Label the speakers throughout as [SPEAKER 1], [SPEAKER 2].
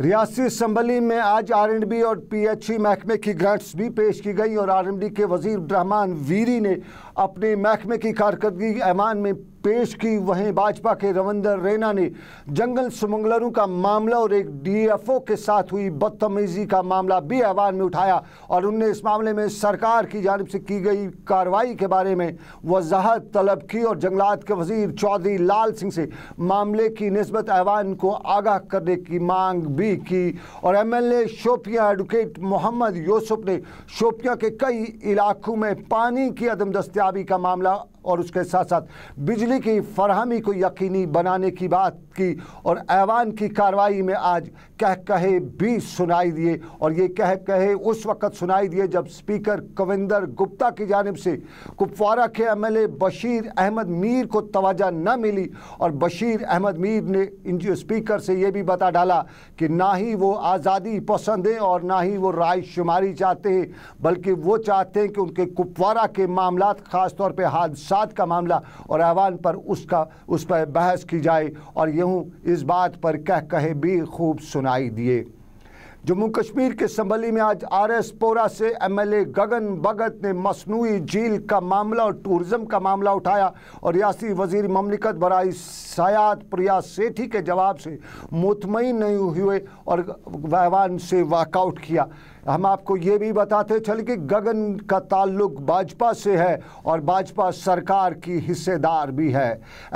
[SPEAKER 1] Reasi assembly में आज R and B और पी एच ई महकमे की ग्रांट्स भी पेश की गई और आर एंड बी के वजीर रहमान वीरी ने अपने महकमे की कारकर्दगी ऐमान में पेश की वहीं भाजपा के रविंदर रैना ने जंगल समंगलरों का मामला और एक डीएफओ के साथ हुई बदतमीजी का मामला भी ऐवान में उठाया और उनने इस मामले में सरकार की जानब से की गई कार्रवाई के बारे में वजाहत तलब की और जंगलात के वजीर चौधरी लाल सिंह से मामले की नस्बत ऐवान को आगाह करने की मांग भी भी की और एमएलए शोपिया एडवोकेट मोहम्मद यूसुफ ने शोपिया के कई इलाकों में पानी की अदम दस्तियाबी का मामला और उसके साथ साथ बिजली की फरहमी को यकीनी बनाने की बात की और ऐवान की कार्रवाई में आज कह कहे भी सुनाई दिए और ये कह कहे उस वक्त सुनाई दिए जब स्पीकर कविंदर गुप्ता की जानब से कुपवारा के एमएलए बशीर अहमद मीर को तोजा न मिली और बशीर अहमद मीर ने इन स्पीकर से ये भी बता डाला कि ना ही वो आज़ादी पसंद है और ना ही वो राय शुमारी चाहते हैं बल्कि वो चाहते हैं कि उनके कुपवारा के मामला ख़ासतौर पर हादसा का मामला और ऐवान पर उसका उस पर बहस की जाए और यूँ इस बात पर कह कहे भी खूब सुनाई दिए जम्मू कश्मीर के संभली में आज आर एस पोरा से एमएलए गगन भगत ने मसनू झील का मामला और टूरिज़म का मामला उठाया और रियासी वजीर ममलिकत बराई सयाद प्रिया सेठी के जवाब से मुतमिन नहीं हुए और वहवान से वाकआउट किया हम आपको ये भी बताते चले कि गगन का ताल्लुक भाजपा से है और भाजपा सरकार की हिस्सेदार भी है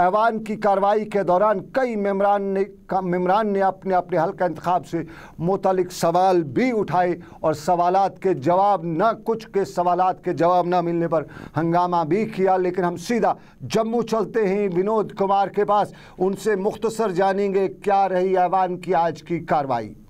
[SPEAKER 1] ऐवान की कार्रवाई के दौरान कई मेमरान ने मेमरान ने अपने अपने हल्का इंतखब से मुतल सवाल भी उठाए और सवाल के जवाब न कुछ के सवाल के जवाब न मिलने पर हंगामा भी किया लेकिन हम सीधा जम्मू चलते हैं विनोद कुमार के पास उनसे मुख्तसर जानेंगे क्या रही ऐवान की आज की कार्रवाई